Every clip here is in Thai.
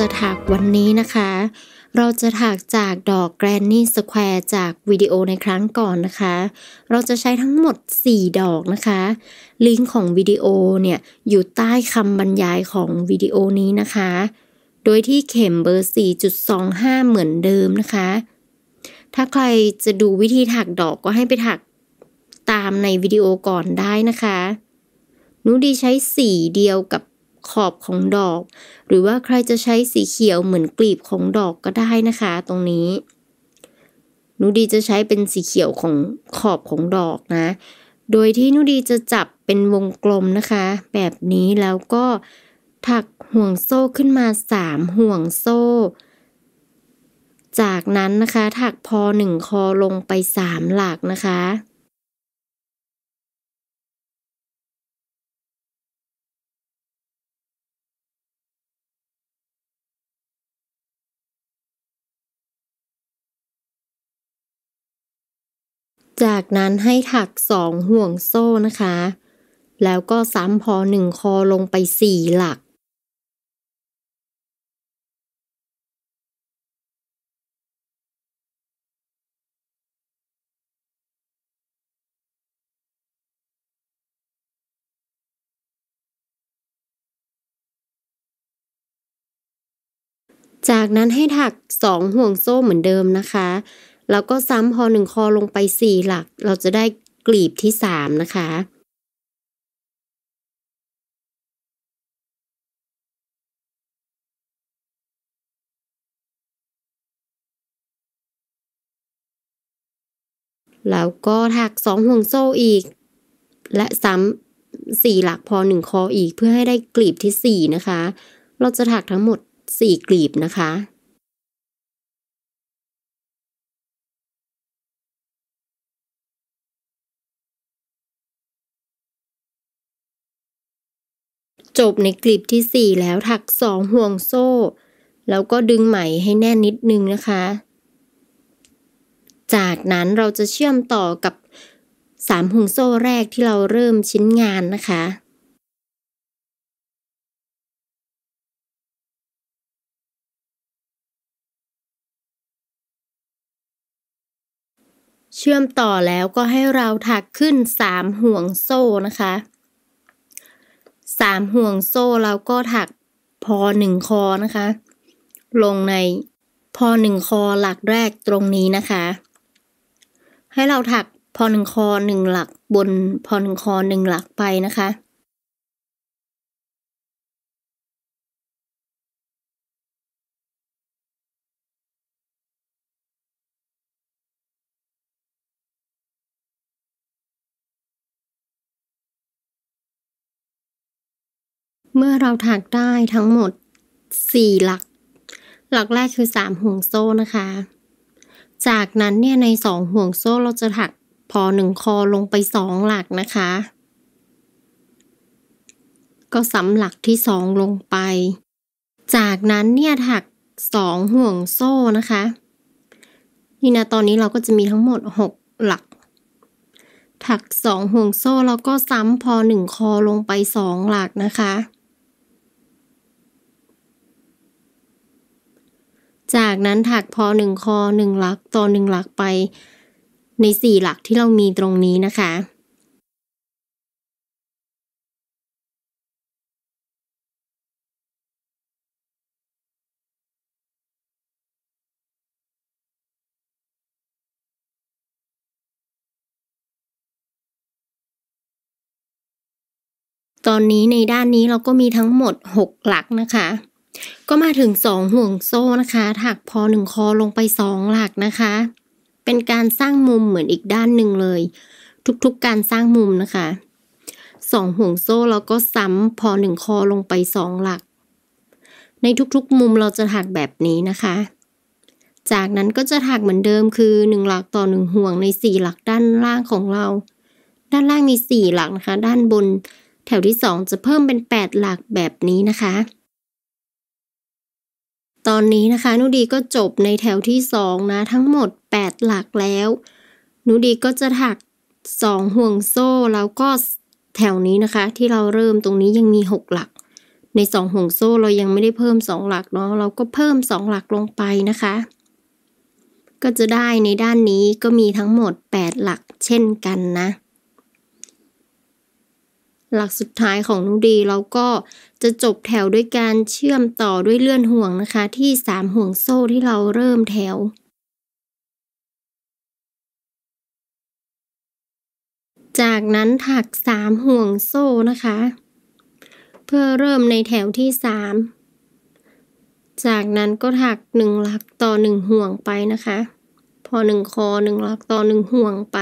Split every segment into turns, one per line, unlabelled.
จะถักวันนี้นะคะ เราจะถักจากดอกแกรนนี่สแควร์จากวิดีโอในครั้งก่อนนะคะ เราจะใช้ทั้งหมด 4 ดอกนะคะ ลิงก์ของวิดีโอเนี่ย อยู่ใต้คำบรรยายของวิดีโอนี้นะคะ โดยที่เข็มเบอร์ 4.25 เหมือนเดิมนะคะ ถ้าใครจะดูวิธีถักดอกก็ให้ไปถักตามในวิดีโอก่อนได้นะคะนูดีใช้สีเดียวกับขอบของดอก หรือว่าใครจะใช้สีเขียวเหมือนกลีบของดอกก็ได้นะคะตรงนี้นูดีจะใช้เป็นสีเขียวของขอบของดอกนะ โดยที่นูดีจะจับเป็นวงกลมนะคะ แบบนี้แล้วก็ถักห่วงโซ่ขึ้นมา3ห่วงโซ่ จากนั้นนะคะถักพอ1คอลงไป3หลักนะคะจากนั้นให้ถักสองห่วงโซ่นะคะ แล้วก็ซ้ำพอหนึ่งคอลงไปสี่หลัก จากนั้นให้ถักสองห่วงโซ่เหมือนเดิมนะคะแล้วก็ซ้ำพอหนึ่งคอลงไป 4 หลักเราจะได้กลีบที่ 3 นะคะ แล้วก็ถัก 2 ห่วงโซ่อีก และซ้ำ4หลักพอ1คออีกเพื่อให้ได้กลีบที่ 4 นะคะ เราจะถักทั้งหมด 4 กลีบนะคะจบในกลีบที่ 4 แล้ว ถัก 2 ห่วงโซ่ แล้วก็ดึงไหมให้แน่นนิดนึงนะคะ จากนั้นเราจะเชื่อมต่อกับ 3 ห่วงโซ่แรกที่เราเริ่มชิ้นงานนะคะ เชื่อมต่อแล้วก็ให้เราถักขึ้น 3 ห่วงโซ่นะคะสามห่วงโซ่แล้วก็ถักพอหนึ่งคอนะคะ ลงในพอหนึ่งคอหลักแรกตรงนี้นะคะ ให้เราถักพอหนึ่งคอหนึ่งหลักบนพอหนึ่งคอหนึ่งหลักไปนะคะเมื่อเราถักได้ทั้งหมด4หลัก หลักแรกคือ3ห่วงโซ่นะคะ จากนั้นเนี่ยใน 2ห่วงโซ่เราจะถักพอ1คอลงไป2หลักนะคะ ก็ซ้ำหลักที่2ลงไป จากนั้นเนี่ยถัก2ห่วงโซ่นะคะ นี่นะตอนนี้เราก็จะมีทั้งหมด6หลัก ถัก2ห่วงโซ่แล้วก็ซ้ำพอ1คอลงไป2หลักนะคะจากนั้นถักพอหนึ่งคอหนึ่งหลัก ต่อหนึ่งหลักไปในสี่หลักที่เรามีตรงนี้นะคะ ตอนนี้ในด้านนี้เราก็มีทั้งหมด 6 หลักนะคะก็มาถึง2ห่วงโซ่นะคะ ถักพอ1คอลงไป2หลักนะคะ เป็นการสร้างมุมเหมือนอีกด้านหนึ่งเลย ทุกๆการสร้างมุมนะคะ2ห่วงโซ่แล้วก็ซ้ำพอ1คอลงไป2หลัก ในทุกๆมุมเราจะถักแบบนี้นะคะ จากนั้นก็จะถักเหมือนเดิมคือ1หลักต่อ1ห่วงใน4หลักด้านล่างของเรา ด้านล่างมี4หลักนะคะ ด้านบน แถวที่2จะเพิ่มเป็น 8 หลักแบบนี้นะคะตอนนี้นะคะนุดีก็จบในแถวที่สองนะ ทั้งหมด 8 หลักแล้วนุดีก็จะถัก 2 ห่วงโซ่แล้วก็แถวนี้นะคะ ที่เราเริ่มตรงนี้ยังมี 6 หลัก ใน 2 ห่วงโซ่เรายังไม่ได้เพิ่ม 2 หลักเนาะเราก็เพิ่ม 2 หลักลงไปนะคะ ก็จะได้ในด้านนี้ก็มีทั้งหมด 8หลักเช่นกันนะหลักสุดท้ายของนุดีเราก็จะจบแถวด้วยการเชื่อมต่อด้วยเลื่อนห่วงนะคะที่3ห่วงโซ่ที่เราเริ่มแถว จากนั้นถัก3ห่วงโซ่นะคะ เพื่อเริ่มในแถวที่ 3 จากนั้นก็ถัก1หลักต่อ1ห่วงไปนะคะ พอ 1คอ1หลักต่อ1ห่วงไป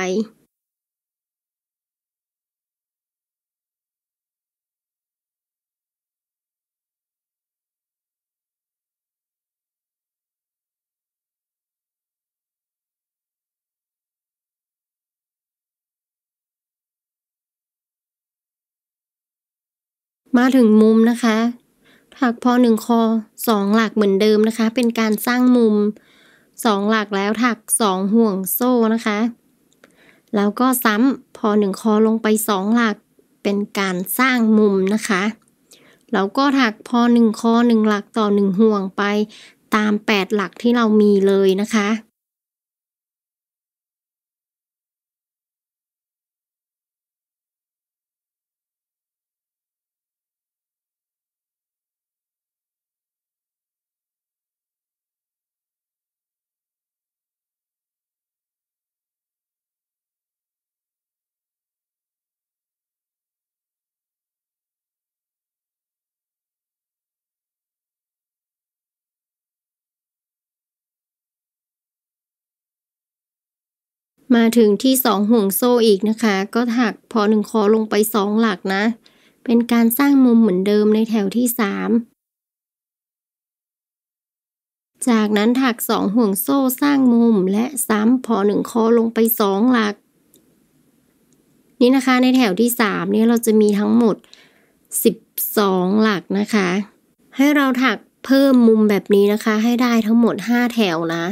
มาถึงมุมนะคะ ถักพอหนึ่งคอสองหลักเหมือนเดิมนะคะ เป็นการสร้างมุมสองหลักแล้วถักสองห่วงโซ่นะคะ แล้วก็ซ้ำพอหนึ่งคอลงไปสองหลัก เป็นการสร้างมุมนะคะ แล้วก็ถักพอหนึ่งคอหนึ่งหลักต่อหนึ่งห่วงไป ตามแปดหลักที่เรามีเลยนะคะมาถึงที่สองห่วงโซ่อีกนะคะ ก็ถักพอหนึ่งคอลงไปสองหลักนะ เป็นการสร้างมุมเหมือนเดิมในแถวที่สามจากนั้นถักสองห่วงโซ่สร้างมุมและซ้ำพอหนึ่งคอลงไปสองหลัก นี่นะคะในแถวที่สามนี่เราจะมีทั้งหมดสสิบองหลักนะคะ ให้เราถักเพิ่มมุมแบบนี้นะคะ ให้ได้ทั้งหมดห้าแถวนะ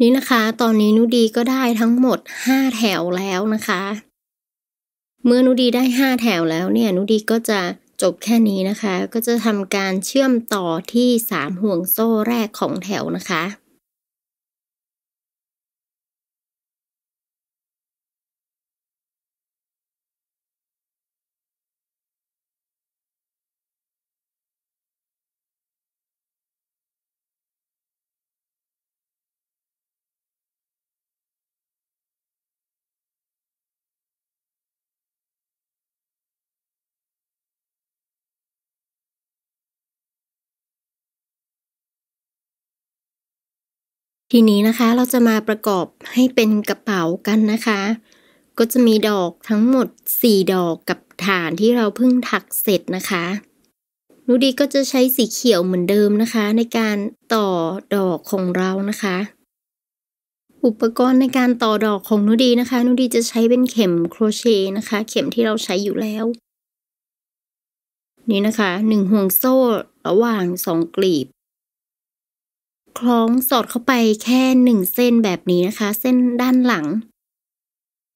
นี่นะคะ ตอนนี้นุดีก็ได้ทั้งหมดห้าแถวแล้วนะคะ เมื่อนุดีได้ห้าแถวแล้วเนี่ย นุดีก็จะจบแค่นี้นะคะ ก็จะทำการเชื่อมต่อที่สามห่วงโซ่แรกของแถวนะคะทีนี้นะคะ เราจะมาประกอบให้เป็นกระเป๋ากันนะคะ ก็จะมีดอกทั้งหมด 4 ดอกกับฐานที่เราเพิ่งถักเสร็จนะคะนูดีก็จะใช้สีเขียวเหมือนเดิมนะคะ ในการต่อดอกของเรานะคะ อุปกรณ์ในการต่อดอกของนูดีนะคะนูดีจะใช้เป็นเข็มโครเชต์นะคะ เข็มที่เราใช้อยู่แล้ว นี่นะคะ 1 ห่วงโซ่ระหว่าง 2 กลีบคล้องสอดเข้าไปแค่หนึ่งเส้นแบบนี้นะคะ เส้นด้านหลัง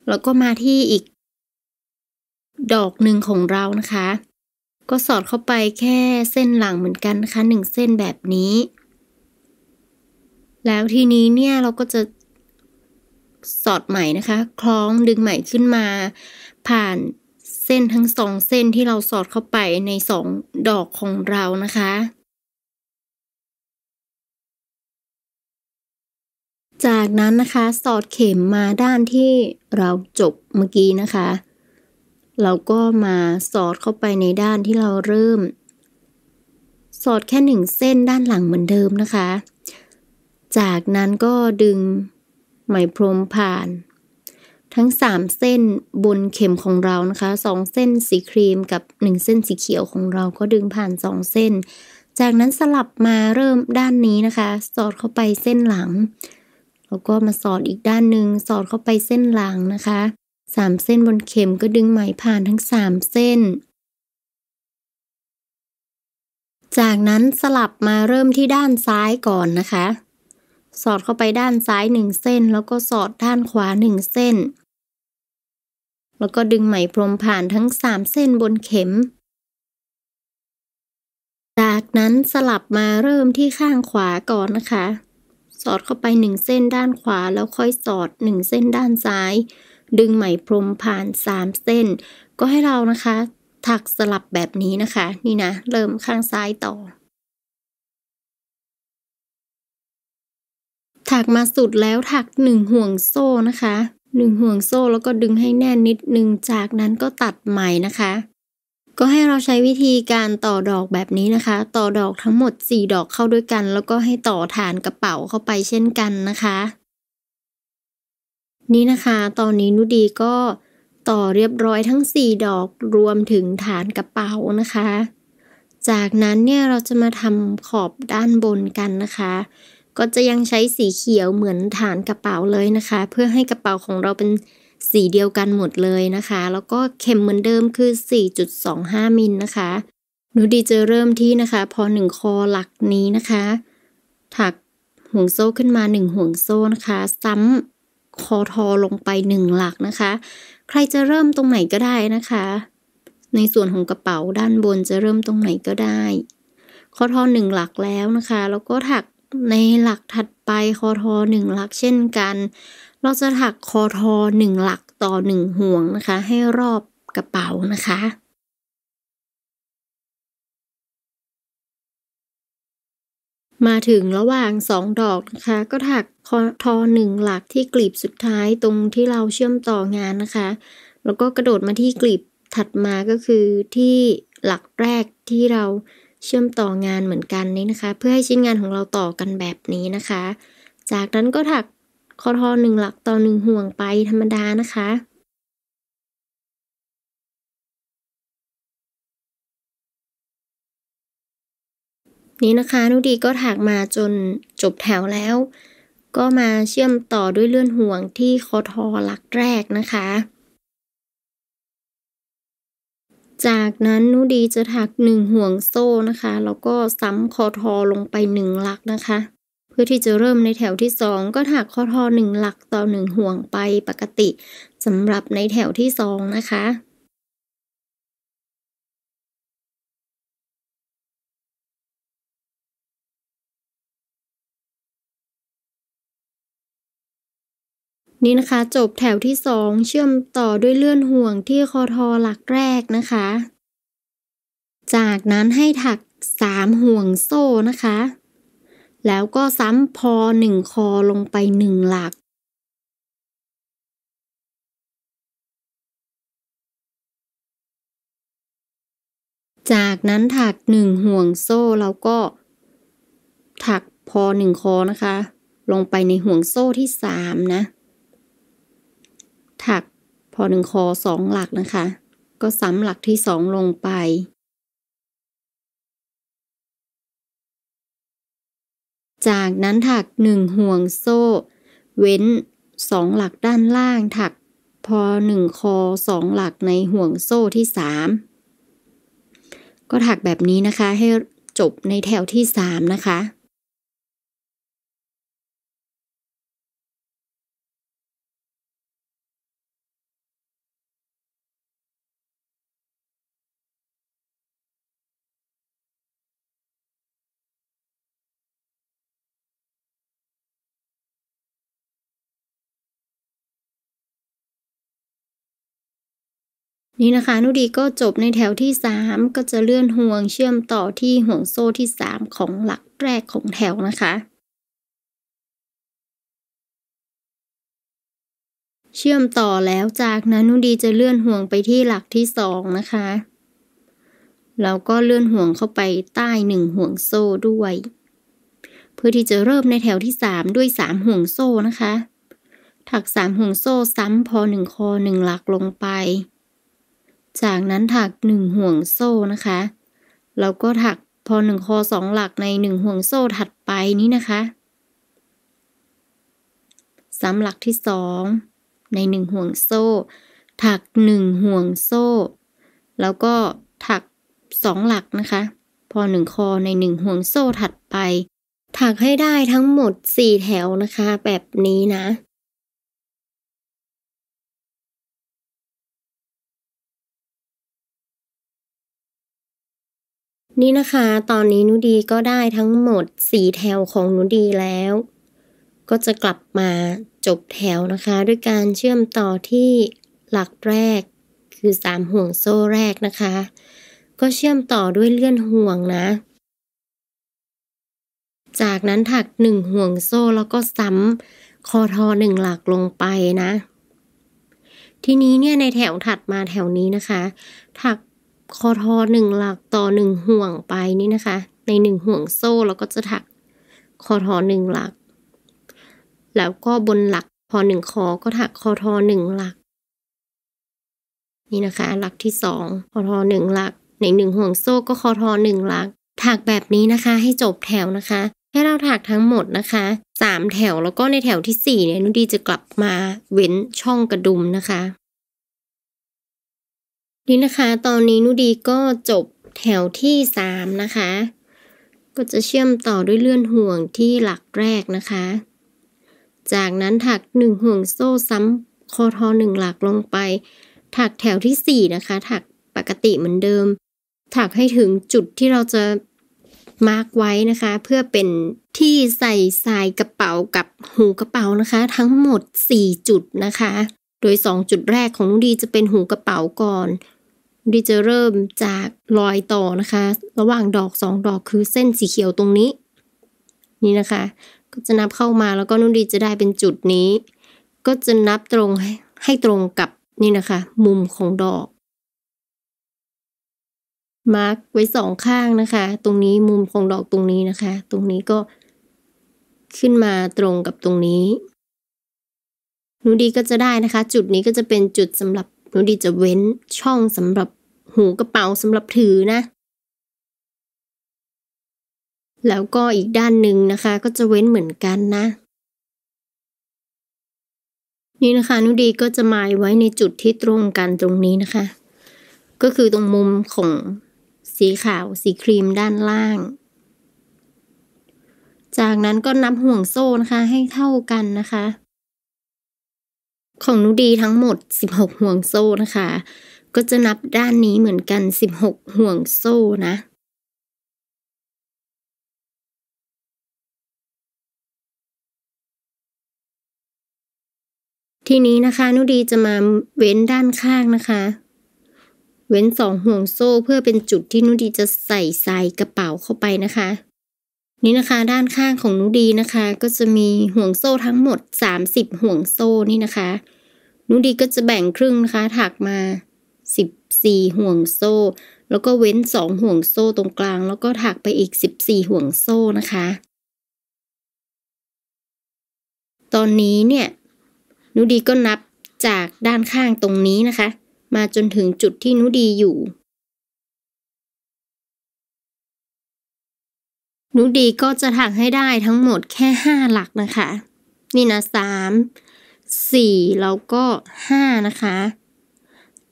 แล้วก็มาที่อีก ดอกหนึ่งของเรานะคะ ก็สอดเข้าไปแค่เส้นหลังเหมือนกันนะคะหนึ่งเส้นแบบนี้ แล้วทีนี้เนี่ยเราก็จะสอดไหมนะคะ คล้องดึงไหมขึ้นมาผ่านเส้นทั้งสองเส้นที่เราสอดเข้าไปในสองดอกของเรานะคะจากนั้นนะคะสอดเข็มมาด้านที่เราจบเมื่อกี้นะคะ เราก็มาสอดเข้าไปในด้านที่เราเริ่ม สอดแค่หนึ่งเส้นด้านหลังเหมือนเดิมนะคะ จากนั้นก็ดึงไหมพรมผ่าน ทั้ง 3 เส้นบนเข็มของเรานะคะ 2 เส้นสีครีมกับ 1 เส้นสีเขียวของเราก็ดึงผ่าน2 เส้น จากนั้นสลับมาเริ่มด้านนี้นะคะ สอดเข้าไปเส้นหลังแล้วก็มาสอดอีกด้านหนึ่ง สอดเข้าไปเส้นหลังนะคะสามเส้นบนเข็มก็ดึงไหมผ่านทั้งสามเส้น จากนั้นสลับมาเริ่มที่ด้านซ้ายก่อนนะคะ สอดเข้าไปด้านซ้ายหนึ่งเส้น แล้วก็สอดด้านขวาหนึ่งเส้น แล้วก็ดึงไหมพรมผ่านทั้งสามเส้นบนเข็ม จากนั้นสลับมาเริ่มที่ข้างขวาก่อนนะคะสอดเข้าไป 1เส้นด้านขวาแล้วค่อยสอด 1เส้นด้านซ้าย ดึงไหมพรมผ่าน 3 เส้น ก็ให้เรานะคะถักสลับแบบนี้นะคะ นี่นะเริ่มข้างซ้ายต่อ ถักมาสุดแล้วถัก1ห่วงโซ่นะคะ1ห่วงโซ่แล้วก็ดึงให้แน่นนิดนึงจากนั้นก็ตัดไหมนะคะก็ให้เราใช้วิธีการต่อดอกแบบนี้นะคะ ต่อดอกทั้งหมด 4 ดอกเข้าด้วยกัน แล้วก็ให้ต่อฐานกระเป๋าเข้าไปเช่นกันนะคะ นี่นะคะ ตอนนี้นุดีก็ต่อเรียบร้อยทั้ง 4 ดอกรวมถึงฐานกระเป๋านะคะ จากนั้นเนี่ยเราจะมาทำขอบด้านบนกันนะคะ ก็จะยังใช้สีเขียวเหมือนฐานกระเป๋าเลยนะคะ เพื่อให้กระเป๋าของเราเป็นสีเดียวกันหมดเลยนะคะ แล้วก็เข็มเหมือนเดิมคือ 4.25มิลนะคะหนูดีจะเริ่มที่นะคะ พอ1คอหลักนี้นะคะ ถักห่วงโซ่ขึ้นมา1ห่วงโซ่นะคะ ซ้ำคอทอลงไป1หลักนะคะ ใครจะเริ่มตรงไหนก็ได้นะคะ ในส่วนของกระเป๋าด้านบนจะเริ่มตรงไหนก็ได้ คอทอ1หลักแล้วนะคะ แล้วก็ถักในหลักถัดไปคอทอ1หลักเช่นกันเราจะถักคอทอหนึ่งหลักต่อหนึ่งห่วงนะคะ ให้รอบกระเป๋านะคะ มาถึงระหว่าง2ดอกนะคะ ก็ถักทอหนึ่งหลักที่กลีบสุดท้ายตรงที่เราเชื่อมต่องานนะคะ แล้วก็กระโดดมาที่กลีบถัดมาก็คือที่หลักแรกที่เราเชื่อมต่องานเหมือนกันนี้นะคะ เพื่อให้ชิ้นงานของเราต่อกันแบบนี้นะคะ จากนั้นก็ถักคอทอหนึ่งหลักต่อหนึ่งห่วงไปธรรมดานะคะ นี้นะคะนุดีก็ถักมาจนจบแถวแล้ว ก็มาเชื่อมต่อด้วยเลื่อนห่วงที่คอทอหลักแรกนะคะ จากนั้นนุดีจะถักหนึ่งห่วงโซ่นะคะ แล้วก็ซ้ำคอทอลงไปหนึ่งหลักนะคะเพื่อที่จะเริ่มในแถวที่ 2 ก็ถักคอทอ1 หลักต่อ 1 ห่วงไปปกติสำหรับในแถวที่ 2 นะคะ นี่นะคะจบแถวที่ 2 เชื่อมต่อด้วยเลื่อนห่วงที่คอทอหลักแรกนะคะ จากนั้นให้ถัก 3 ห่วงโซ่นะคะแล้วก็ซ้ำพอหนึ่งคอลงไปหนึ่งหลัก จากนั้นถักหนึ่งห่วงโซ่แล้วก็ถักพอหนึ่งคอนะคะ ลงไปในห่วงโซ่ที่สามนะ ถักพอหนึ่งคอสองหลักนะคะ ก็ซ้ำหลักที่สองลงไปจากนั้นถักหนึ่งห่วงโซ่ เว้นสองหลักด้านล่างถักพอหนึ่งคอสองหลักในห่วงโซ่ที่สาม ก็ถักแบบนี้นะคะ ให้จบในแถวที่สามนะคะนี่นะคะ นุดีก็จบในแถวที่ 3 ก็จะเลื่อนห่วงเชื่อมต่อที่ห่วงโซ่ที่ 3 ของหลักแรกของแถวนะคะ เชื่อมต่อแล้วจากนั้น นุดีจะเลื่อนห่วงไปที่หลักที่ 2 นะคะแล้วก็เลื่อนห่วงเข้าไปใต้หนึ่งห่วงโซ่ด้วย เพื่อที่จะเริ่มในแถวที่ 3 ด้วย 3 ห่วงโซ่นะคะ ถัก3ห่วงโซ่ซ้ำพอ 1 คอ 1 หลักลงไปจากนั้นถักหนึ่งห่วงโซ่นะคะแล้วก็ถักพอหนึ่งคอสองหลักในหนึ่งห่วงโซ่ถัดไปนี้นะคะซ้ำหลักที่สองในหนึ่งห่วงโซ่ ถักหนึ่งห่วงโซ่ แล้วก็ถักสองหลักนะคะ พอหนึ่งคอในหนึ่งห่วงโซ่ถัดไป ถักให้ได้ทั้งหมดสี่แถวนะคะแบบนี้นะนี่นะคะ ตอนนี้นุดีก็ได้ทั้งหมด 4แถวของนุดีแล้ว ก็จะกลับมาจบแถวนะคะ ด้วยการเชื่อมต่อที่หลักแรกคือ 3 ห่วงโซ่แรกนะคะ ก็เชื่อมต่อด้วยเลื่อนห่วงนะ จากนั้นถัก 1 ห่วงโซ่แล้วก็ซ้ำคอทอ1หลักลงไปนะ ทีนี้เนี่ยในแถวถัดมาแถวนี้นะคะ ถักคอทอหนึ่งหลักต่อหนึ่งห่วงไปนี่นะคะ ในหนึ่งห่วงโซ่เราก็จะถักคอทอหนึ่งหลัก แล้วก็บนหลัก พอหนึ่งคอก็ถักคอทอหนึ่งหลัก นี่นะคะ หลักที่สองคอทอหนึ่งหลัก ในหนึ่งห่วงโซ่ก็คอทอหนึ่งหลักถักแบบนี้นะคะ ให้จบแถวนะคะ ให้เราถักทั้งหมดนะคะสามแถวแล้วก็ในแถวที่สี่เนี่ยนุดีจะกลับมาเว้นช่องกระดุมนะคะนี่นะคะ ตอนนี้นุดีก็จบแถวที่สามนะคะ ก็จะเชื่อมต่อด้วยเลื่อนห่วงที่หลักแรกนะคะ จากนั้นถักหนึ่งห่วงโซ่ซ้ำคอทอหนึ่งหลักลงไป ถักแถวที่สี่นะคะ ถักปกติเหมือนเดิม ถักให้ถึงจุดที่เราจะมาร์กไว้นะคะ เพื่อเป็นที่ใส่สายกระเป๋ากับหูกระเป๋านะคะ ทั้งหมด 4 จุดนะคะโดย 2 จุดแรกของน้องดีจะเป็นหูกระเป๋าก่อน ดีจะเริ่มจากรอยต่อนะคะ ระหว่างดอก2ดอกคือเส้นสีเขียวตรงนี้ นี่นะคะ ก็จะนับเข้ามาแล้วก็นุ่นดีจะได้เป็นจุดนี้ ก็จะนับตรงให้ตรงกับนี่นะคะ มุมของดอก มาร์กไว้สองข้างนะคะ ตรงนี้มุมของดอกตรงนี้นะคะ ตรงนี้ก็ขึ้นมาตรงกับตรงนี้หนูดีก็จะได้นะคะ จุดนี้ก็จะเป็นจุดสำหรับหนูดีจะเว้นช่องสำหรับหูกระเป๋าสำหรับถือนะ แล้วก็อีกด้านหนึ่งนะคะ ก็จะเว้นเหมือนกันนะ นี่นะคะนูดีก็จะมายไว้ในจุดที่ตรงกันตรงนี้นะคะ ก็คือตรงมุมของสีขาวสีครีมด้านล่าง จากนั้นก็นับห่วงโซ่นะคะให้เท่ากันนะคะของนุดีทั้งหมด 16 ห่วงโซ่นะคะ ก็จะนับด้านนี้เหมือนกัน 16 ห่วงโซ่นะ ทีนี้นะคะ นุดีจะมาเว้นด้านข้างนะคะ เว้นสองห่วงโซ่เพื่อเป็นจุดที่นุดีจะใส่สายกระเป๋าเข้าไปนะคะนี่นะคะด้านข้างของนุดีนะคะ ก็จะมีห่วงโซ่ทั้งหมด 30 ห่วงโซ่นี่นะคะ นุดีก็จะแบ่งครึ่งนะคะ ถักมา14ห่วงโซ่ แล้วก็เว้น2ห่วงโซ่ตรงกลาง แล้วก็ถักไปอีก14ห่วงโซ่นะคะ ตอนนี้เนี่ยนุดีก็นับจากด้านข้างตรงนี้นะคะ มาจนถึงจุดที่นุดีอยู่หนูดีก็จะถักให้ได้ทั้งหมดแค่ห้าหลักนะคะ นี่นะสสามี่แล้วก็ห้านะคะ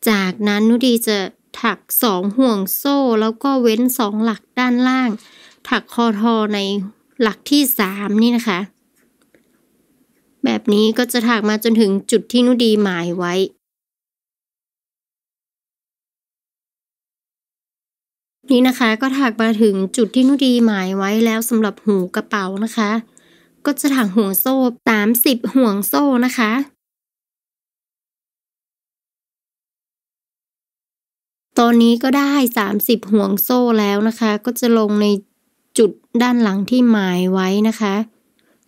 จากนั้นหนูดีจะถักสองห่วงโซ่ แล้วก็เว้นสองหลักด้านล่าง ถักคอทอในหลักที่สามนี่นะคะ แบบนี้ก็จะถักมาจนถึงจุดที่นุดีหมายไว้นี่นะคะก็ถักมาถึงจุดที่นุดีหมายไว้แล้วสำหรับหูกระเป๋านะคะ ก็จะถักห่วงโซ่30ห่วงโซ่นะคะ ตอนนี้ก็ได้30ห่วงโซ่แล้วนะคะ ก็จะลงในจุดด้านหลังที่หมายไว้นะคะ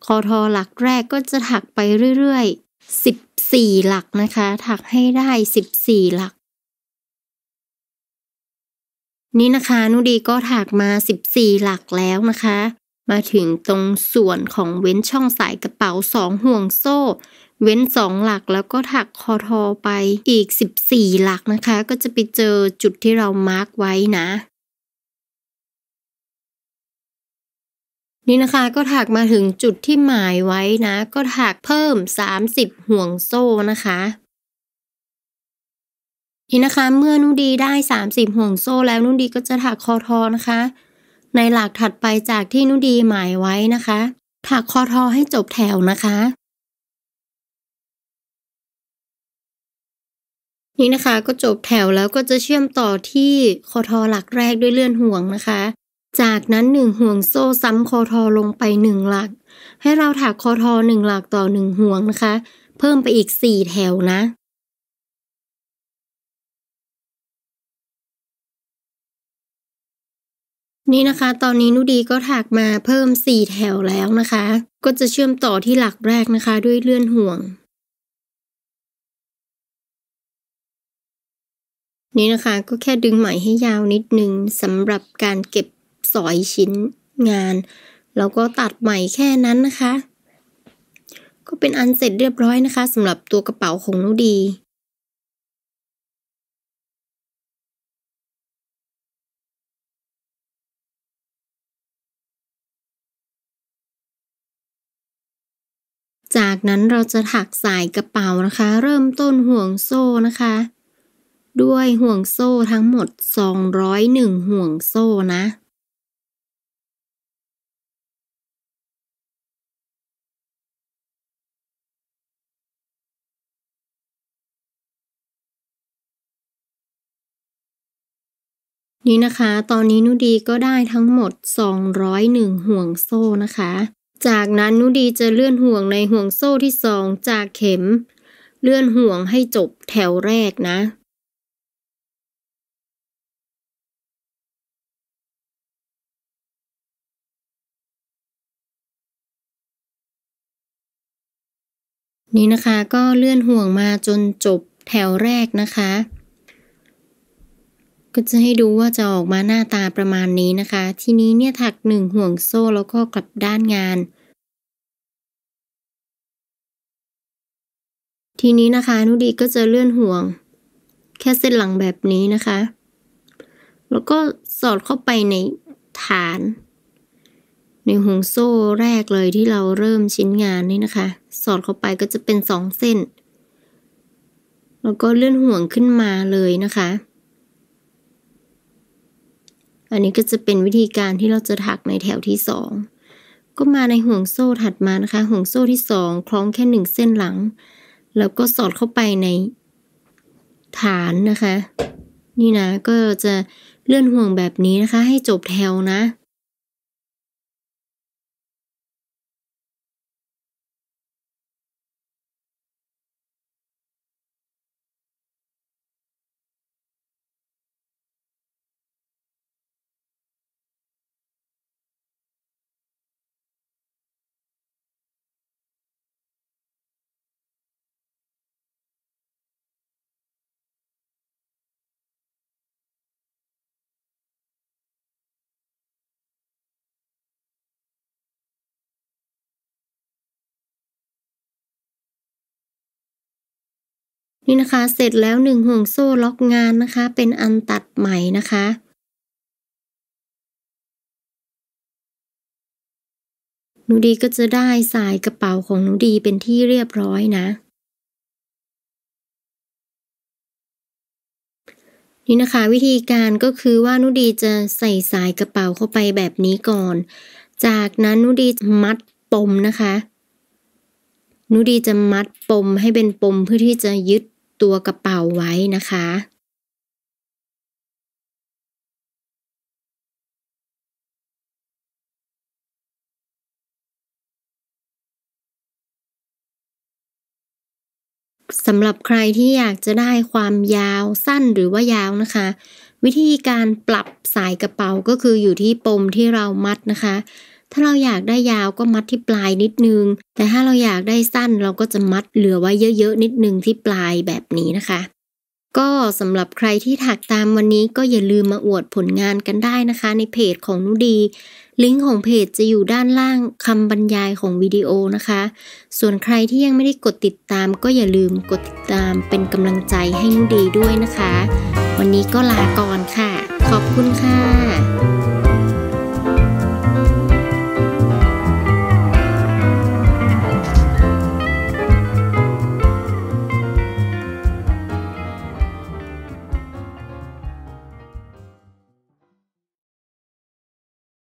คอทอหลักแรกก็จะถักไปเรื่อยๆ14หลักนะคะ ถักให้ได้14หลักนี่นะคะนุดีก็ถักมา14หลักแล้วนะคะมาถึงตรงส่วนของเว้นช่องสายกระเป๋า2ห่วงโซ่ เว้น2หลักแล้วก็ถักคอทอไปอีก14หลักนะคะ ก็จะไปเจอจุดที่เรามาร์กไว้นะ นี่นะคะก็ถักมาถึงจุดที่หมายไว้นะ ก็ถักเพิ่ม30ห่วงโซ่นะคะทีนะคะเมื่อนุ่นดีได้30ห่วงโซ่แล้วนุ่นดีก็จะถักคอทอนะคะ ในหลักถัดไปจากที่นุ่นดีหมายไว้นะคะ ถักคอทอให้จบแถวนะคะ นี่นะคะก็จบแถวแล้วก็จะเชื่อมต่อที่คอทอหลักแรกด้วยเลื่อนห่วงนะคะ จากนั้นหนึ่งห่วงโซ่ซ้ำคอทอลงไปหนึ่งหลัก ให้เราถักคอทอหนึ่งหลักต่อหนึ่งห่วงนะคะ เพิ่มไปอีกสี่แถวนะนี่นะคะ ตอนนี้นุดีก็ถักมาเพิ่ม 4 แถวแล้วนะคะ ก็จะเชื่อมต่อที่หลักแรกนะคะ ด้วยเลื่อนห่วง นี่นะคะก็แค่ดึงไหมให้ยาวนิดนึงสำหรับการเก็บสอยชิ้นงานแล้วก็ตัดไหมแค่นั้นนะคะ ก็เป็นอันเสร็จเรียบร้อยนะคะสำหรับตัวกระเป๋าของนุดีจากนั้นเราจะถักสายกระเป๋านะคะ เริ่มต้นห่วงโซ่นะคะ ด้วยห่วงโซ่ทั้งหมด 201 ห่วงโซ่นะ นี่นะคะตอนนี้นุดีก็ได้ทั้งหมด 201 ห่วงโซ่นะคะจากนั้นนุดีจะเลื่อนห่วงในห่วงโซ่ที่สองจากเข็ม เลื่อนห่วงให้จบแถวแรกนะ นี่นะคะก็เลื่อนห่วงมาจนจบแถวแรกนะคะก็จะให้ดูว่าจะออกมาหน้าตาประมาณนี้นะคะ ทีนี้เนี่ยถักหนึ่งห่วงโซ่แล้วก็กลับด้านงาน ทีนี้นะคะนุดีก็จะเลื่อนห่วง แค่เส้นหลังแบบนี้นะคะ แล้วก็สอดเข้าไปในฐาน ในห่วงโซ่แรกเลยที่เราเริ่มชิ้นงานนี่นะคะ สอดเข้าไปก็จะเป็นสองเส้น แล้วก็เลื่อนห่วงขึ้นมาเลยนะคะอันนี้ก็จะเป็นวิธีการที่เราจะถักในแถวที่สอง ก็มาในห่วงโซ่ถัดมานะคะ ห่วงโซ่ที่สองคล้องแค่หนึ่งเส้นหลัง แล้วก็สอดเข้าไปใน ฐานนะคะ นี่นะก็จะเลื่อนห่วงแบบนี้นะคะ ให้จบแถวนะนี่นะคะเสร็จแล้วหนึ่งห่วงโซ่ล็อกงานนะคะ เป็นอันตัดใหม่นะคะ หนูดีก็จะได้สายกระเป๋าของหนูดีเป็นที่เรียบร้อยนะ นี่นะคะวิธีการก็คือว่านุดีจะใส่สายกระเป๋าเข้าไปแบบนี้ก่อน จากนั้นนุดีมัดปมนะคะนุดีจะมัดปมให้เป็นปมเพื่อที่จะยึดตัวกระเป๋าไว้นะคะสำหรับใครที่อยากจะได้ความยาวสั้นหรือว่ายาวนะคะ วิธีการปรับสายกระเป๋าก็คืออยู่ที่ปมที่เรามัดนะคะถ้าเราอยากได้ยาวก็มัดที่ปลายนิดนึง แต่ถ้าเราอยากได้สั้นเราก็จะมัดเหลือไว้เยอะๆนิดนึงที่ปลายแบบนี้นะคะ ก็สำหรับใครที่ถักตามวันนี้ก็อย่าลืมมาอวดผลงานกันได้นะคะ ในเพจของนุดี ลิงก์ของเพจจะอยู่ด้านล่างคำบรรยายของวิดีโอนะคะ ส่วนใครที่ยังไม่ได้กดติดตาม ก็อย่าลืมกดติดตามเป็นกำลังใจให้นุดีด้วยนะคะ วันนี้ก็ลาก่อนค่ะ ขอบคุณค่ะ